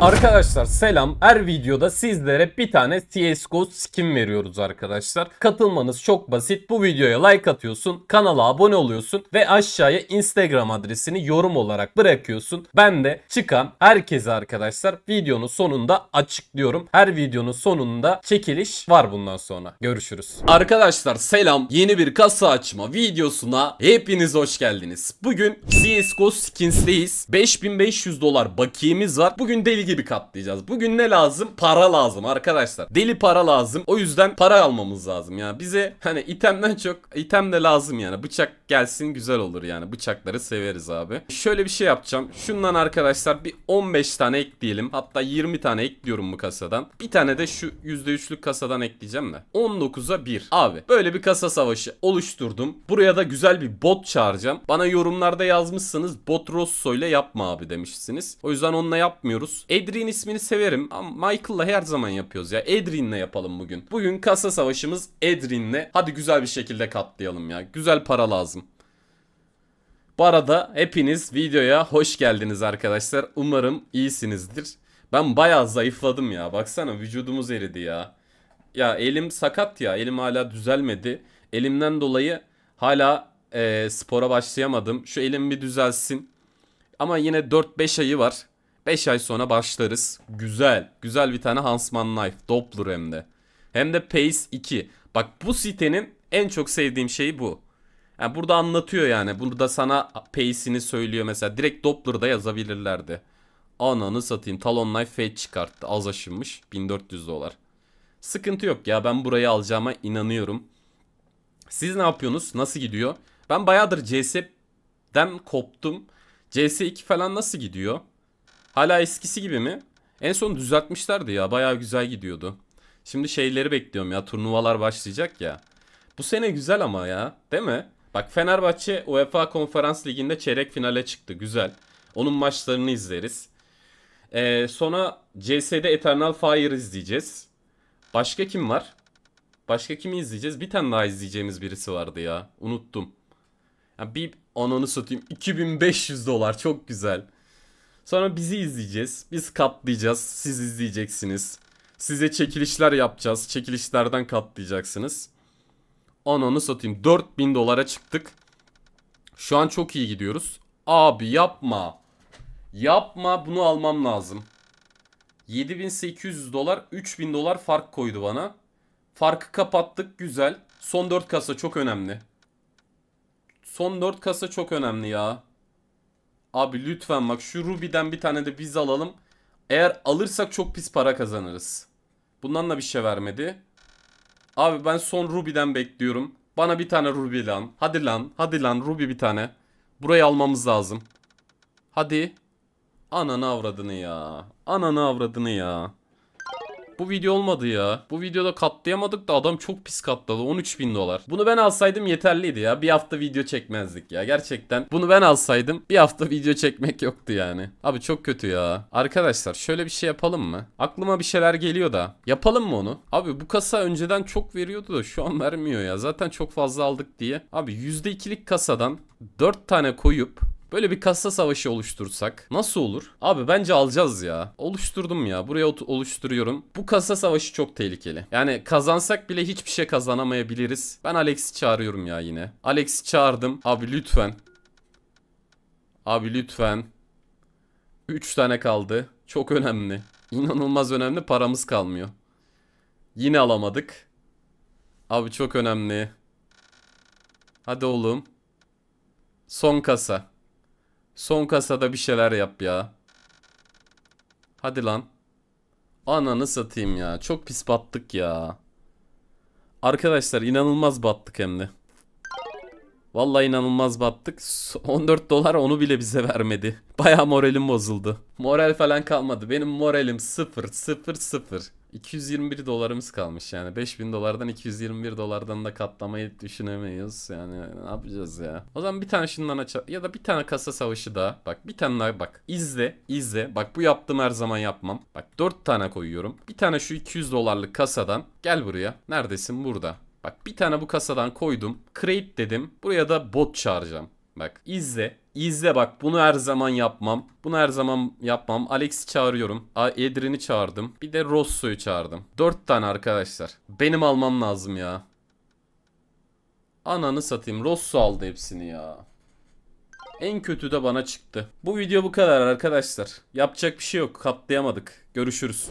Arkadaşlar selam. Her videoda sizlere bir tane CSGO skin veriyoruz arkadaşlar. Katılmanız çok basit. Bu videoya like atıyorsun, kanala abone oluyorsun ve aşağıya Instagram adresini yorum olarak bırakıyorsun. Ben de çıkan herkese arkadaşlar videonun sonunda açıklıyorum. Her videonun sonunda çekiliş var bundan sonra. Görüşürüz. Arkadaşlar selam. Yeni bir kasa açma videosuna hepiniz hoş geldiniz. Bugün CSGO skins'teyiz. 5500 dolar bakiyemiz var. Bugün deli gibi katlayacağız. Bugün ne lazım? Para lazım arkadaşlar. Deli para lazım. O yüzden para almamız lazım ya. Bize hani itemden çok item de lazım yani. Bıçak gelsin güzel olur yani. Bıçakları severiz abi. Şöyle bir şey yapacağım. Şundan arkadaşlar bir 15 tane ekleyelim. Hatta 20 tane ekliyorum bu kasadan. Bir tane de şu %3'lük kasadan ekleyeceğim de. 19'a 1. Abi böyle bir kasa savaşı oluşturdum. Buraya da güzel bir bot çağıracağım. Bana yorumlarda yazmışsınız bot Rosso ile yapma abi demişsiniz. O yüzden onunla yapmıyoruz. Edrin ismini severim ama Michael'la her zaman yapıyoruz ya. Edrin'le yapalım bugün. Bugün kasa savaşımız Edrin'le. Hadi güzel bir şekilde katlayalım ya. Güzel para lazım. Bu arada hepiniz videoya hoş geldiniz arkadaşlar. Umarım iyisinizdir. Ben bayağı zayıfladım ya. Baksana vücudumuz eridi ya. Ya elim sakat ya. Elim hala düzelmedi. Elimden dolayı hala e, spora başlayamadım. Şu elim bir düzelsin. Ama yine 4-5 ayı var. 5 ay sonra başlarız. Güzel. Güzel bir tane Hansman Knife. Doppler hem de. Hem de Pace 2. Bak bu sitenin en çok sevdiğim şeyi bu. Yani burada anlatıyor yani. Burada sana pace'ini söylüyor mesela. Direkt Doppler'da yazabilirlerdi. Ananı satayım. Talon Knife Fate çıkarttı. Az aşınmış. 1400 dolar. Sıkıntı yok ya. Ben burayı alacağıma inanıyorum. Siz ne yapıyorsunuz? Nasıl gidiyor? Ben bayağıdır CS'den koptum. CS2 falan nasıl gidiyor? Hala eskisi gibi mi? En son düzeltmişlerdi ya. Baya güzel gidiyordu. Şimdi şeyleri bekliyorum ya. Turnuvalar başlayacak ya. Bu sene güzel ama ya. Değil mi? Bak Fenerbahçe UEFA Konferans Ligi'nde çeyrek finale çıktı. Güzel. Onun maçlarını izleriz. Ee, sonra CS'de Eternal Fire izleyeceğiz. Başka kim var? Başka kimi izleyeceğiz? Bir tane daha izleyeceğimiz birisi vardı ya. Unuttum. Ya bir ananı satayım. 2500 dolar çok güzel. Sonra bizi izleyeceğiz. Biz katlayacağız. Siz izleyeceksiniz. Size çekilişler yapacağız. Çekilişlerden katlayacaksınız. Ananı satayım. 4000 dolara çıktık. Şu an çok iyi gidiyoruz. Abi yapma. Yapma bunu almam lazım. 7800 dolar 3000 dolar fark koydu bana. Farkı kapattık güzel. Son 4 kasa çok önemli. Son 4 kasa çok önemli ya. Abi lütfen bak şu Ruby'den bir tane de biz alalım. Eğer alırsak çok pis para kazanırız. Bundan da bir şey vermedi. Abi ben son Ruby'den bekliyorum. Bana bir tane Ruby lan. Hadi lan. Hadi lan Ruby bir tane. Burayı almamız lazım. Hadi. Ananı avradını ya. Ananı avradını ya. Bu video olmadı ya. Bu videoda katlayamadık da adam çok pis katladı. 13 bin dolar. Bunu ben alsaydım yeterliydi ya. Bir hafta video çekmezdik ya. Gerçekten bunu ben alsaydım bir hafta video çekmek yoktu yani. Abi çok kötü ya. Arkadaşlar şöyle bir şey yapalım mı? Aklıma bir şeyler geliyor da. Yapalım mı onu? Abi bu kasa önceden çok veriyordu da şu an vermiyor ya. Zaten çok fazla aldık diye. Abi %2'lik kasadan 4 tane koyup Böyle bir kasa savaşı oluştursak nasıl olur? Abi bence alacağız ya. Oluşturdum ya. Buraya oluşturuyorum. Bu kasa savaşı çok tehlikeli. Yani kazansak bile hiçbir şey kazanamayabiliriz. Ben Alex'i çağırıyorum ya yine. Alex'i çağırdım. Abi lütfen. Abi lütfen. 3 tane kaldı. Çok önemli. İnanılmaz önemli. Paramız kalmıyor. Yine alamadık. Abi çok önemli. Hadi oğlum. Son kasa. Son kasada bir şeyler yap ya. Hadi lan. Ananı satayım ya. Çok pis battık ya. Arkadaşlar inanılmaz battık hem de. Vallahi inanılmaz battık. 14 dolar onu bile bize vermedi. Baya moralim bozuldu. Moral falan kalmadı. Benim moralim sıfır sıfır sıfır. 221 dolarımız kalmış yani. 5000 dolardan 221 dolardan da katlamayı düşünemeyiz Yani ne yapacağız ya? O zaman bir tane şundan aç ya da bir tane kasa savaşı daha. Bak bir tane daha bak. izle izle. Bak bu yaptığım her zaman yapmam. Bak 4 tane koyuyorum. Bir tane şu 200 dolarlık kasadan gel buraya. Neredesin? Burada. Bak bir tane bu kasadan koydum. Create dedim. Buraya da bot çağıracağım. Bak izle. İzle bak bunu her zaman yapmam. Bunu her zaman yapmam. Alex'i çağırıyorum. Edrin'i çağırdım. Bir de Rosso'yu çağırdım. Dört tane arkadaşlar. Benim almam lazım ya. Ananı satayım. Rosso aldı hepsini ya. En kötü de bana çıktı. Bu video bu kadar arkadaşlar. Yapacak bir şey yok. Katlayamadık. Görüşürüz.